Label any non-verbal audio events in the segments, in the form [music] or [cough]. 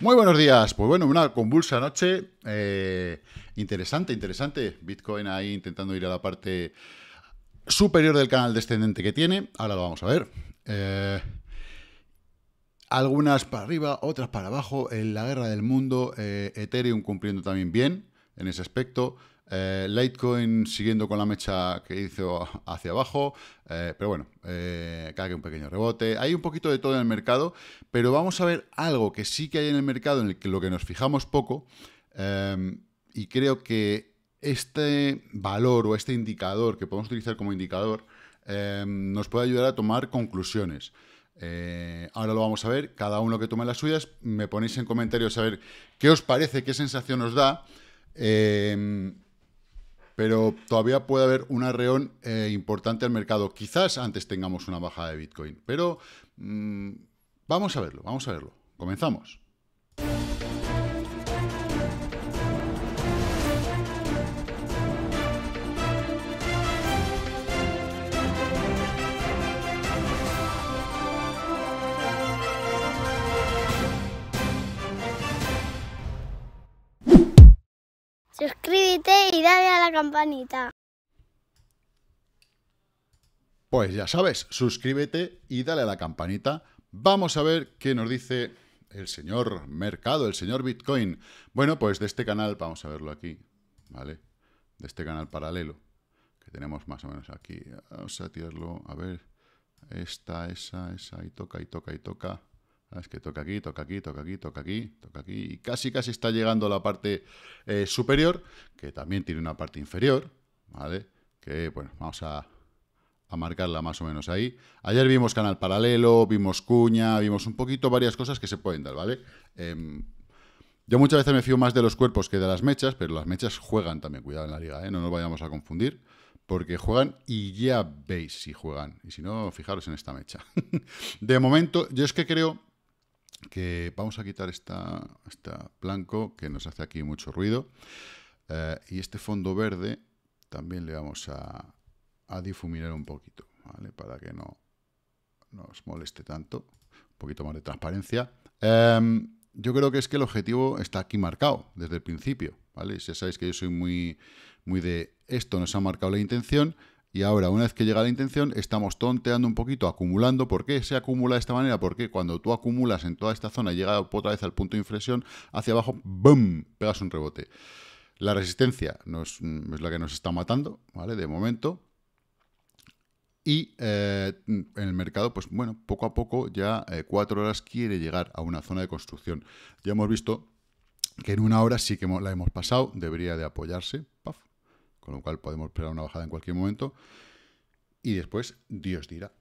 Muy buenos días. Pues bueno, una convulsa noche. Eh, interesante, interesante. Bitcoin ahí intentando ir a la parte superior del canal descendente que tiene. Ahora lo vamos a ver. Eh, algunas para arriba, otras para abajo. En la guerra del mundo, eh, Ethereum cumpliendo también bien en ese aspecto. Eh, Litecoin siguiendo con la mecha que hizo hacia abajo, eh, pero bueno, eh, que un pequeño rebote. Hay un poquito de todo en el mercado, pero vamos a ver algo que sí que hay en el mercado, en el que, lo que nos fijamos poco, em, y creo que este valor o este indicador que podemos utilizar como indicador em, nos puede ayudar a tomar conclusiones. Eh, ahora lo vamos a ver, cada uno que tome las suyas, me ponéis en comentarios a ver qué os parece, qué sensación os da. Eh, pero todavía puede haber un arreón eh, importante al mercado. Quizás antes tengamos una bajada de Bitcoin, pero mm, vamos a verlo, vamos a verlo. Comenzamos. suscríbete y dale a la campanita. Pues ya sabes, suscríbete y dale a la campanita. Vamos a ver qué nos dice el señor mercado, el señor Bitcoin. Bueno, pues de este canal, vamos a verlo aquí, ¿vale? De este canal paralelo, que tenemos más o menos aquí. Vamos a tirarlo, a ver, esta, esa, esa, y toca, y toca, y toca. Ah, es que toca aquí, toca aquí, toca aquí, toca aquí, toca aquí. Y casi, casi está llegando a la parte eh, superior, que también tiene una parte inferior, ¿vale? Que, bueno, vamos a, marcarla más o menos ahí. Ayer vimos canal paralelo, vimos cuña, vimos un poquito varias cosas que se pueden dar, ¿vale? Em, yo muchas veces me fío más de los cuerpos que de las mechas, pero las mechas juegan también, cuidado en la liga, ¿eh? no nos vayamos a confundir, porque juegan y ya veis si juegan, y si no, fijaros en esta mecha. [laughs] de momento, yo es que creo que vamos a quitar esta, esta blanco que nos hace aquí mucho ruido. Eh, y este fondo verde también le vamos a, difuminar un poquito, ¿vale? Para que no nos moleste tanto. Un poquito más de transparencia. Em, yo creo que es que el objetivo está aquí marcado desde el principio, ¿vale? Ya sabéis que yo soy muy, muy de esto, nos ha marcado la intención, y ahora, una vez que llega la intención, estamos tonteando un poquito, acumulando. ¿Por qué se acumula de esta manera? Porque cuando tú acumulas en toda esta zona, llega otra vez al punto de inflexión, hacia abajo, ¡bum! Pegas un rebote. La resistencia mm, es la que nos está matando, ¿vale? De momento. Y eh, en el mercado, pues bueno, poco a poco ya eh, cuatro horas quiere llegar a una zona de construcción. Ya hemos visto que en una hora sí que la hemos pasado, debería de apoyarse, ¡paf! con lo cual podemos esperar una bajada en cualquier momento. Y después Dios dirá.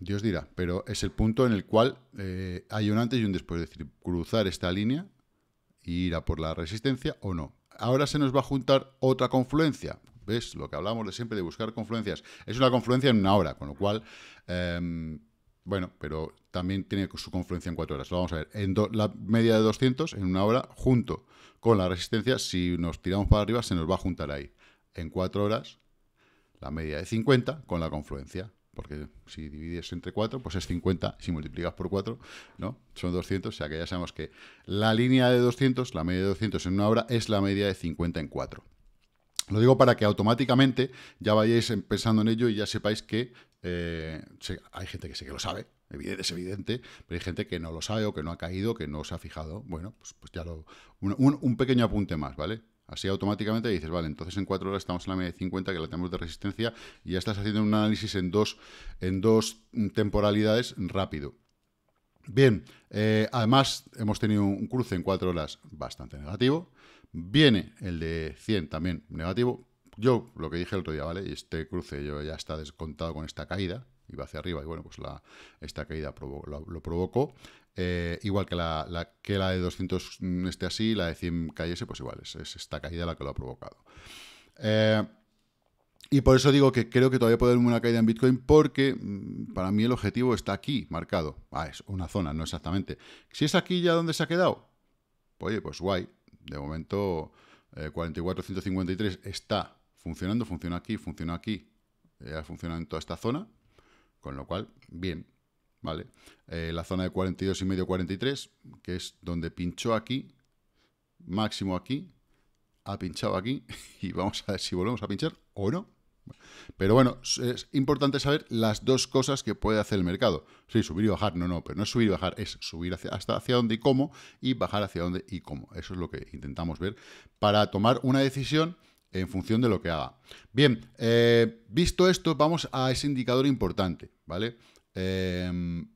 Dios dirá, pero es el punto en el cual eh, hay un antes y un después, es decir, cruzar esta línea e ir a por la resistencia o no. Ahora se nos va a juntar otra confluencia. ¿Ves? Lo que hablamos de siempre de buscar confluencias. Es una confluencia en una hora, con lo cual, em, bueno, pero también tiene su confluencia en cuatro horas. Lo vamos a ver. En la media de 200 en una hora, junto con la resistencia, si nos tiramos para arriba, se nos va a juntar ahí en cuatro horas la media de 50 con la confluencia. Porque si divides entre 4, pues es 50. Si multiplicas por 4, ¿no? Son 200. O sea que ya sabemos que la línea de 200, la media de 200 en una hora, es la media de 50 en 4. Lo digo para que automáticamente ya vayáis pensando en ello y ya sepáis que eh, hay gente que sí que lo sabe, es evidente, pero hay gente que no lo sabe o que no ha caído, que no se ha fijado. Bueno, pues, pues ya lo... un pequeño apunte más, ¿vale? Así automáticamente dices, vale, entonces en 4 horas estamos en la media de 50, que la tenemos de resistencia, y ya estás haciendo un análisis en dos, en dos temporalidades rápido. Bien, eh, además hemos tenido un cruce en 4 horas bastante negativo. Viene el de 100 también negativo. Yo lo que dije el otro día, ¿vale? Este cruce yo ya está descontado con esta caída, iba hacia arriba y bueno, pues la, esta caída lo, provocó. Eh, igual que la, que la de 200 mm, esté así, la de 100 cayese, pues igual, es, esta caída la que lo ha provocado. Eh, y por eso digo que creo que todavía puede haber una caída en Bitcoin porque mm, para mí el objetivo está aquí, marcado. Ah, es una zona, no exactamente. Si es aquí ya donde se ha quedado, oye, pues guay. De momento eh, 44.153 está funcionando, funciona aquí, funciona aquí, ya eh, funciona en toda esta zona, con lo cual, bien, ¿vale? Eh, la zona de 42 y medio 43, que es donde pinchó aquí, máximo aquí, ha pinchado aquí [laughs] y vamos a ver si volvemos a pinchar o no. Pero bueno, es importante saber las dos cosas que puede hacer el mercado. Sí, subir y bajar, no, no, pero no es subir y bajar, es subir hacia, hasta hacia dónde y cómo y bajar hacia dónde y cómo. Eso es lo que intentamos ver para tomar una decisión en función de lo que haga. Bien, eh, visto esto, vamos a ese indicador importante, ¿vale? Em,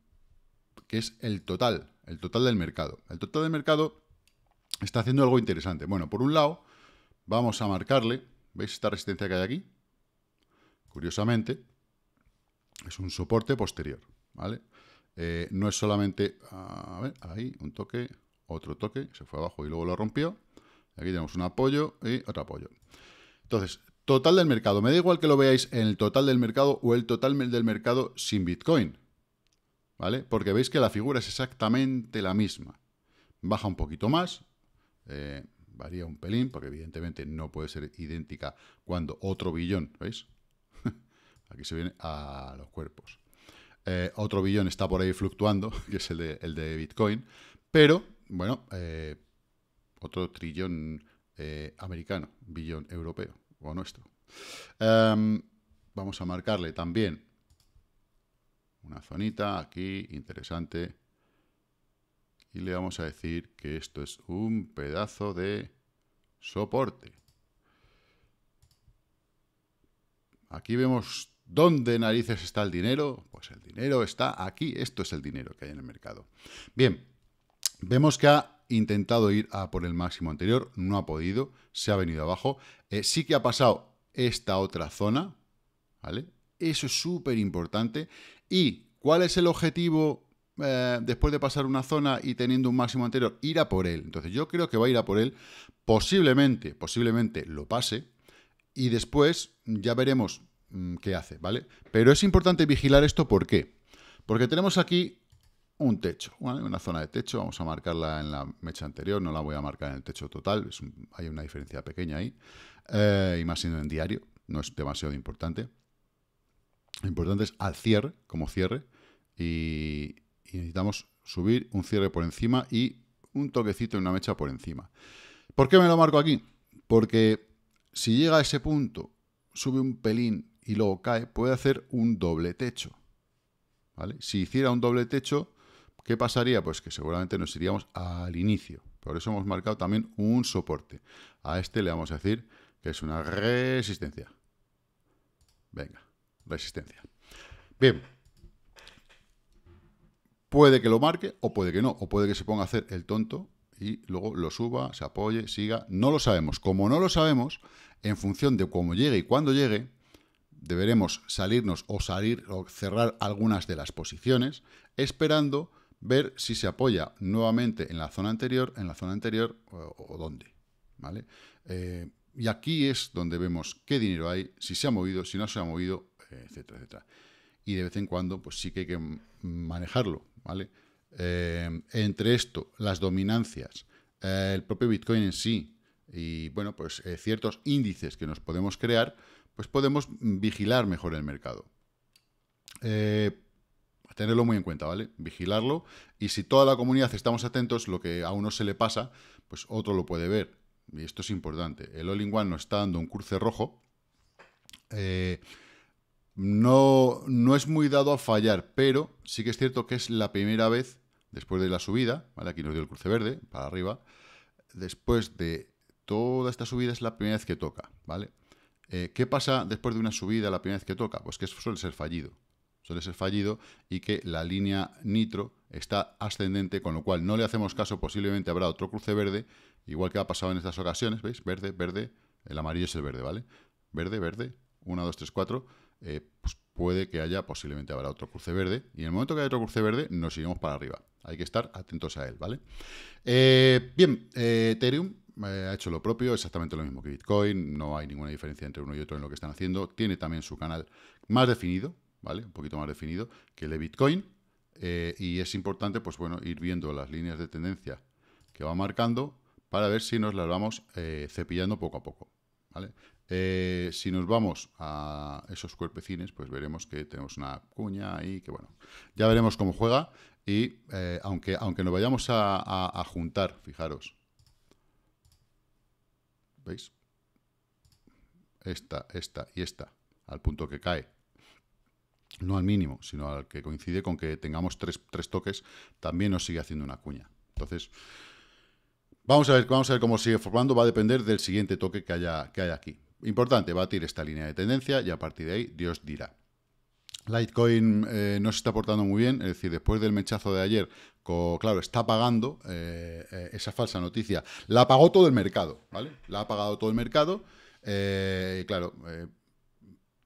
que es el total, el total del mercado. El total del mercado está haciendo algo interesante. Bueno, por un lado, vamos a marcarle, ¿veis esta resistencia que hay aquí? Curiosamente, es un soporte posterior, ¿vale? Eh, no es solamente, a ver, ahí, un toque, otro toque, se fue abajo y luego lo rompió. Aquí tenemos un apoyo y otro apoyo. Entonces, total del mercado. Me da igual que lo veáis en el total del mercado o el total del mercado sin Bitcoin. ¿Vale? Porque veis que la figura es exactamente la misma. Baja un poquito más, eh, varía un pelín, porque evidentemente no puede ser idéntica cuando otro billón, ¿veis? [laughs] Aquí se viene a los cuerpos. Eh, otro billón está por ahí fluctuando, [laughs] que es el de, Bitcoin, pero, bueno, eh, otro trillón eh, americano, billón europeo o nuestro. Em, vamos a marcarle también una zonita aquí, interesante. Y le vamos a decir que esto es un pedazo de soporte. Aquí vemos dónde narices está el dinero. Pues el dinero está aquí. Esto es el dinero que hay en el mercado. Bien, vemos que ha intentado ir a por el máximo anterior, no ha podido, se ha venido abajo. Eh, sí que ha pasado esta otra zona, ¿vale? Eso es súper importante. ¿Y cuál es el objetivo eh, después de pasar una zona y teniendo un máximo anterior? Ir a por él. Entonces yo creo que va a ir a por él, posiblemente, posiblemente lo pase, y después ya veremos mm, qué hace, ¿vale? Pero es importante vigilar esto, ¿por qué? Porque tenemos aquí un techo, una zona de techo, vamos a marcarla en la mecha anterior, no la voy a marcar en el techo total, hay una diferencia pequeña ahí, eh, y más siendo en diario, no es demasiado importante. Lo importante es al cierre, como cierre, y, y necesitamos subir un cierre por encima y un toquecito en una mecha por encima. ¿Por qué me lo marco aquí? Porque si llega a ese punto, sube un pelín y luego cae, puede hacer un doble techo. ¿vale? Si hiciera un doble techo, ¿Qué pasaría? Pues que seguramente nos iríamos al inicio. Por eso hemos marcado también un soporte. A este le vamos a decir que es una resistencia. Venga, resistencia. Bien. Puede que lo marque o puede que no. O puede que se ponga a hacer el tonto y luego lo suba, se apoye, siga. No lo sabemos. Como no lo sabemos, en función de cómo llegue y cuándo llegue, deberemos salirnos o salir o cerrar algunas de las posiciones esperando ver si se apoya nuevamente en la zona anterior, en la zona anterior o, dónde. ¿vale? Eh, y aquí es donde vemos qué dinero hay, si se ha movido, si no se ha movido, etcétera, etcétera. Y de vez en cuando, pues sí que hay que manejarlo, ¿vale? Eh, entre esto, las dominancias, eh, el propio Bitcoin en sí y, bueno, pues ciertos índices que nos podemos crear, pues podemos vigilar mejor el mercado tenerlo muy en cuenta, ¿vale? Vigilarlo. Y si toda la comunidad estamos atentos, lo que a uno se le pasa, pues otro lo puede ver. Y esto es importante. El All-in-One nos está dando un cruce rojo. Eh, no, no es muy dado a fallar, pero sí que es cierto que es la primera vez después de la subida, ¿vale? Aquí nos dio el cruce verde, para arriba. Después de toda esta subida es la primera vez que toca, ¿vale? Eh, ¿Qué pasa después de una subida la primera vez que toca? Pues que suele ser fallido suele ser fallido, y que la línea nitro está ascendente, con lo cual no le hacemos caso, posiblemente habrá otro cruce verde, igual que ha pasado en estas ocasiones, ¿veis? Verde, verde, el amarillo es el verde, ¿vale? Verde, verde, 1, 2, 3, 4, puede que haya, posiblemente habrá otro cruce verde, y en el momento que haya otro cruce verde, nos iremos para arriba. Hay que estar atentos a él, ¿vale? Eh, bien, eh, Ethereum eh, ha hecho lo propio, exactamente lo mismo que Bitcoin, no hay ninguna diferencia entre uno y otro en lo que están haciendo, tiene también su canal más definido, ¿vale? Un poquito más definido que el de Bitcoin. Eh, y es importante, pues bueno, ir viendo las líneas de tendencia que va marcando para ver si nos las vamos eh, cepillando poco a poco, ¿vale? Eh, si nos vamos a esos cuerpecines, pues veremos que tenemos una cuña ahí, que bueno, ya veremos cómo juega. Y aunque, aunque nos vayamos a, a juntar, fijaros, ¿veis? Esta, esta y esta, al punto que cae no al mínimo, sino al que coincide con que tengamos tres, toques, también nos sigue haciendo una cuña. Entonces, vamos a ver, a cómo sigue formando, va a depender del siguiente toque que haya, que haya aquí. Importante, tirar esta línea de tendencia y a partir de ahí Dios dirá. Litecoin eh, no se está portando muy bien, es decir, después del mechazo de ayer, claro, está pagando eh, eh, esa falsa noticia. La pagó todo el mercado, ¿vale? La ha pagado todo el mercado. claro,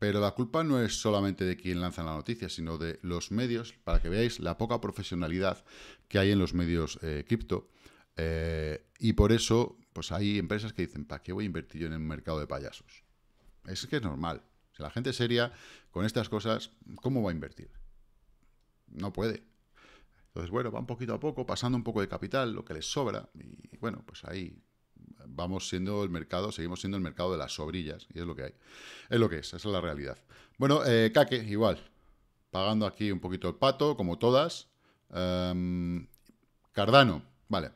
pero la culpa no es solamente de quien lanza la noticia, sino de los medios, para que veáis la poca profesionalidad que hay en los medios eh, cripto. Eh, y por eso, pues hay empresas que dicen, ¿para qué voy a invertir yo en el mercado de payasos? Es que es normal. Si la gente es seria con estas cosas, ¿cómo va a invertir? No puede. Entonces, bueno, van poquito a poco, pasando un poco de capital, lo que les sobra, y bueno, pues ahí vamos siendo el mercado, seguimos siendo el mercado de las sobrillas, y es lo que hay. Es lo que es, esa es la realidad. Bueno, eh, igual, pagando aquí un poquito el pato, como todas. Em, Cardano, vale.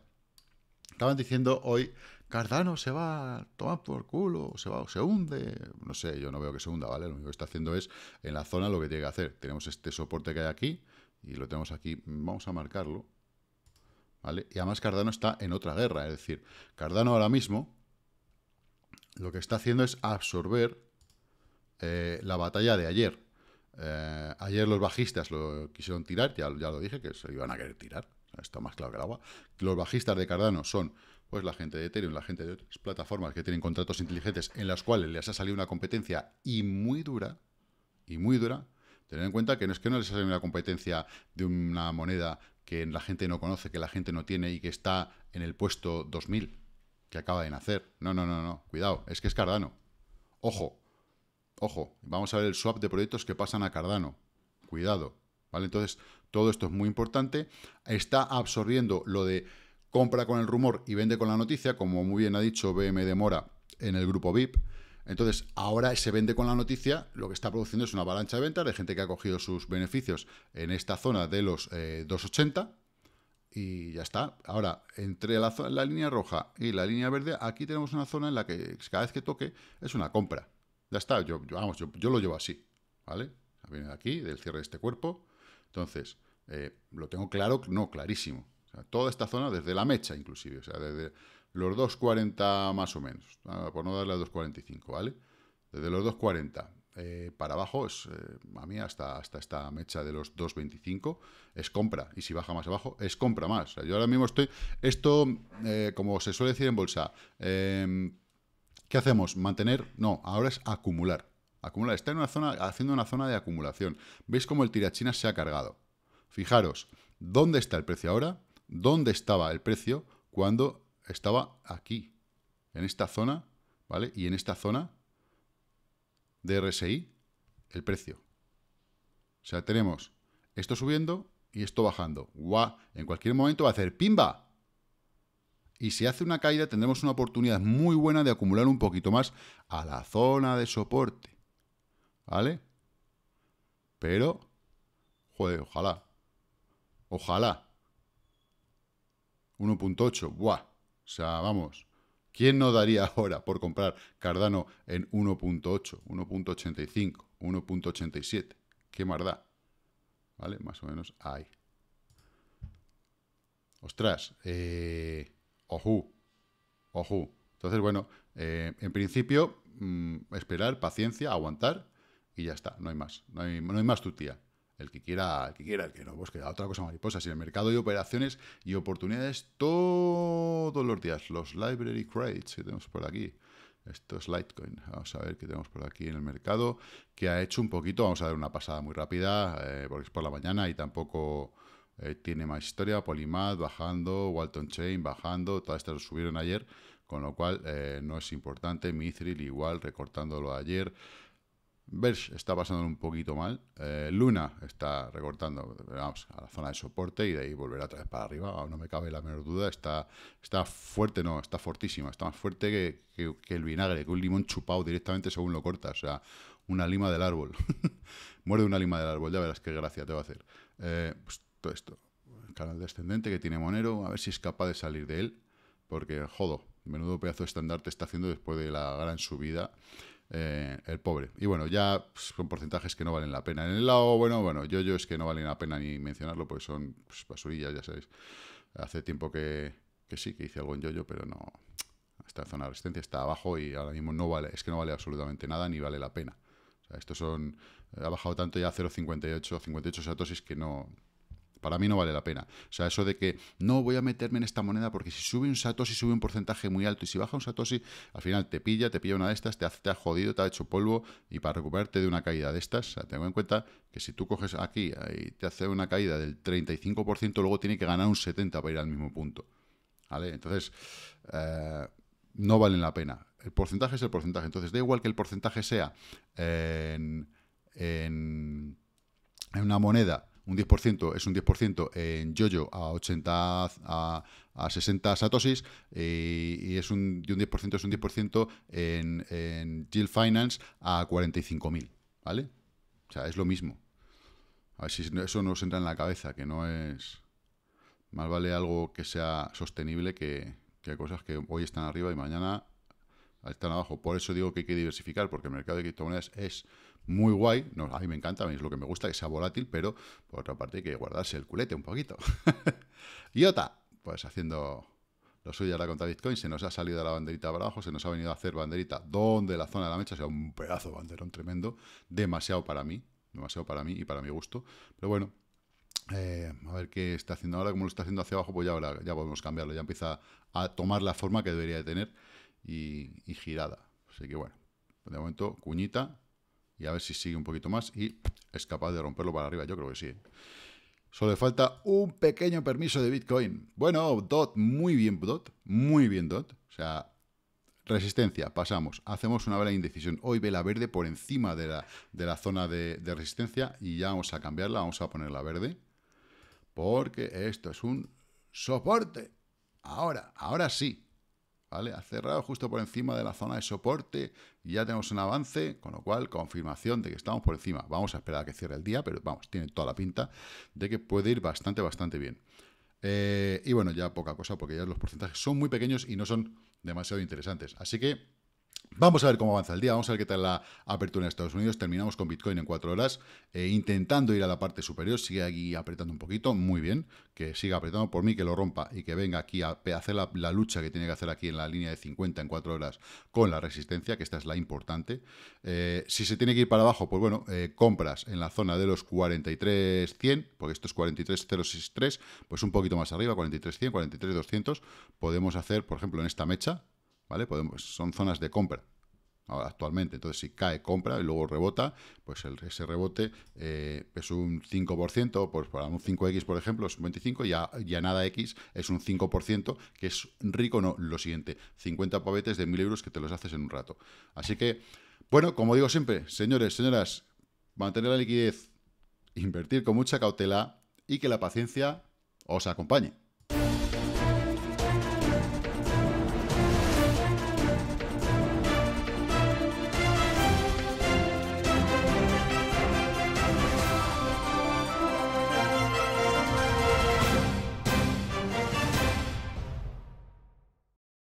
Estaban diciendo hoy, Cardano se va a tomar por culo, se va, se hunde. No sé, yo no veo que se hunda, ¿vale? Lo único que está haciendo es en la zona lo que tiene que hacer. Tenemos este soporte que hay aquí y lo tenemos aquí. Vamos a marcarlo y además Cardano está en otra guerra, es decir, Cardano ahora mismo lo que está haciendo es absorber eh, la batalla de ayer. Eh, ayer los bajistas lo quisieron tirar, ya, ya lo dije, que se iban a querer tirar, está más claro que el agua. Los bajistas de Cardano son pues la gente de Ethereum, la gente de otras plataformas que tienen contratos inteligentes en las cuales les ha salido una competencia y muy dura, y muy dura, tener en cuenta que no es que no les salido una competencia de una moneda que la gente no conoce, que la gente no tiene y que está en el puesto 2000 que acaba de nacer. No, no, no, no, cuidado, es que es Cardano. Ojo, ojo, vamos a ver el swap de proyectos que pasan a Cardano. Cuidado, ¿vale? Entonces, todo esto es muy importante. Está absorbiendo lo de compra con el rumor y vende con la noticia, como muy bien ha dicho BM de Mora en el grupo VIP. Entonces, ahora se vende con la noticia, lo que está produciendo es una avalancha de ventas de gente que ha cogido sus beneficios en esta zona de los 280 eh, y ya está. Ahora, entre la, línea roja y la línea verde, aquí tenemos una zona en la que cada vez que toque es una compra. Ya está, yo, vamos, yo, lo llevo así, ¿vale? Viene de aquí, del cierre de este cuerpo. Entonces, eh, lo tengo claro, no, clarísimo. toda esta zona, desde la mecha inclusive, o sea, desde los 2.40 más o menos, ah, por no darle a 2.45, ¿vale? Desde los 2.40 eh, para abajo, es, eh, a mí hasta, hasta esta mecha de los 2.25, es compra, y si baja más abajo, es compra más. yo ahora mismo estoy, esto, eh, como se suele decir en bolsa, em, ¿qué hacemos? ¿Mantener? No, ahora es acumular. Acumular, está en una zona, haciendo una zona de acumulación. ¿Veis cómo el tirachina se ha cargado? Fijaros, ¿dónde está el precio ahora? ¿Dónde estaba el precio cuando estaba aquí, en esta zona, ¿vale? Y en esta zona de RSI, el precio. O sea, tenemos esto subiendo y esto bajando. ¡Guau! En cualquier momento va a hacer ¡pimba! Y si hace una caída, tendremos una oportunidad muy buena de acumular un poquito más a la zona de soporte. ¿Vale? Pero, joder, ojalá. Ojalá. 1.8, ¡guau! O sea, vamos, ¿quién no daría [laughs] ahora por comprar Cardano en 1.8, 1.85, 1.87? ¿Qué más ¿Vale? Más o menos ahí. Ostras, eh, ojú, ojú. Entonces, bueno, eh, en principio, mm, esperar, paciencia, aguantar y ya está, no hay más, no hay, no hay más el que quiera, el que quiera, el que no, busque pues queda otra cosa mariposa. Si el mercado y operaciones y oportunidades todos los días. Los library crates que tenemos por aquí. Esto es Litecoin. Vamos a ver qué tenemos por aquí en el mercado. Que ha hecho un poquito. Vamos a dar una pasada muy rápida. Eh, porque es por la mañana y tampoco eh, tiene más historia. Polymath bajando. Walton Chain bajando. Todas estas subieron ayer. Con lo cual eh, no es importante. Mithril igual recortándolo ayer. Verge está pasando un poquito mal. Eh, Luna está recortando vamos, a la zona de soporte y de ahí volverá otra vez para arriba. No me cabe la menor duda. Está, está fuerte, no, está fortísima. Está más fuerte que, el vinagre, que un limón chupado directamente según lo cortas. O sea, una lima del árbol. [laughs] Muerde una lima del árbol, ya verás qué gracia te va a hacer. Eh, pues todo esto. El canal descendente que tiene Monero, a ver si es capaz de salir de él. Porque, jodo, menudo pedazo de estandarte está haciendo después de la gran subida eh, el pobre. Y bueno, ya pues, son porcentajes que no valen la pena. En el lado, bueno, bueno, yo, yo es que no vale la pena ni mencionarlo, porque son pues, basurillas, ya sabéis. Hace tiempo que, que sí, que hice algo en yo-yo, pero no. esta zona de resistencia, está abajo y ahora mismo no vale, es que no vale absolutamente nada ni vale la pena. O estos son. Ha bajado tanto ya a 0,58, 58 satosis que no, para mí no vale la pena. O sea, eso de que no voy a meterme en esta moneda porque si sube un Satoshi, sube un porcentaje muy alto y si baja un Satoshi, al final te pilla, te pilla una de estas, te, ha jodido, te ha hecho polvo y para recuperarte de una caída de estas, o sea, tengo en cuenta que si tú coges aquí y te hace una caída del 35%, luego tiene que ganar un 70% para ir al mismo punto. ¿Vale? Entonces, eh, no valen la pena. El porcentaje es el porcentaje. Entonces, da igual que el porcentaje sea en, en, en una moneda un 10% es un 10% en Yoyo a 80 a, a 60 satosis y, es un, un 10% es un 10% en, en Finance a 45.000, ¿vale? O sea, es lo mismo. A ver si eso nos entra en la cabeza, que no es... Más vale algo que sea sostenible que, que cosas que hoy están arriba y mañana están abajo. Por eso digo que hay que diversificar, porque el mercado de criptomonedas es muy guay. a mí me encanta, es lo que me gusta, que sea volátil, pero por otra parte hay que guardarse el culete un poquito. yota, [laughs] pues haciendo lo suyo la contra Bitcoin, se nos ha salido la banderita para abajo, se nos ha venido a hacer banderita donde la zona de la mecha sea un pedazo de banderón tremendo, demasiado para mí, demasiado para mí y para mi gusto, pero bueno, eh, a ver qué está haciendo ahora, cómo lo está haciendo hacia abajo, pues ya, ahora, ya podemos cambiarlo, ya empieza a tomar la forma que debería de tener y, y girada, así que bueno, de momento cuñita, y a ver si sigue un poquito más y es capaz de romperlo para arriba. Yo creo que sí. ¿eh? Solo le falta un pequeño permiso de Bitcoin. Bueno, DOT, muy bien DOT, muy bien DOT. O sea, resistencia, pasamos. Hacemos una vela indecisión. Hoy vela verde por encima de la, zona de, de resistencia y ya vamos a cambiarla, vamos a ponerla verde. Porque esto es un soporte. Ahora, ahora sí. Ha cerrado justo por encima de la zona de soporte y ya tenemos un avance, con lo cual confirmación de que estamos por encima. Vamos a esperar a que cierre el día, pero vamos, tiene toda la pinta de que puede ir bastante, bastante bien. Eh, y bueno, ya poca cosa porque ya los porcentajes son muy pequeños y no son demasiado interesantes. Así que Vamos a ver cómo avanza el día, vamos a ver qué tal la apertura en Estados Unidos. Terminamos con Bitcoin en cuatro horas, eh, intentando ir a la parte superior, sigue aquí apretando un poquito, muy bien, que siga apretando por mí, que lo rompa y que venga aquí a, hacer la, lucha que tiene que hacer aquí en la línea de 50 en cuatro horas con la resistencia, que esta es la importante. Eh, si se tiene que ir para abajo, pues bueno, eh, compras en la zona de los 43.100, porque esto es 43.063, pues un poquito más arriba, 43.100, 43.200, podemos hacer, por ejemplo, en esta mecha, ¿vale? son zonas de compra actualmente. Entonces, si cae compra y luego rebota, pues ese rebote eh, es un 5%, pues para un 5X, por ejemplo, es un 25%, ya, ya nada X es un 5%, que es rico, no, lo siguiente, 50 pavetes de 1.000 euros que te los haces en un rato. Así que, bueno, como digo siempre, señores, señoras, mantener la liquidez, invertir con mucha cautela y que la paciencia os acompañe.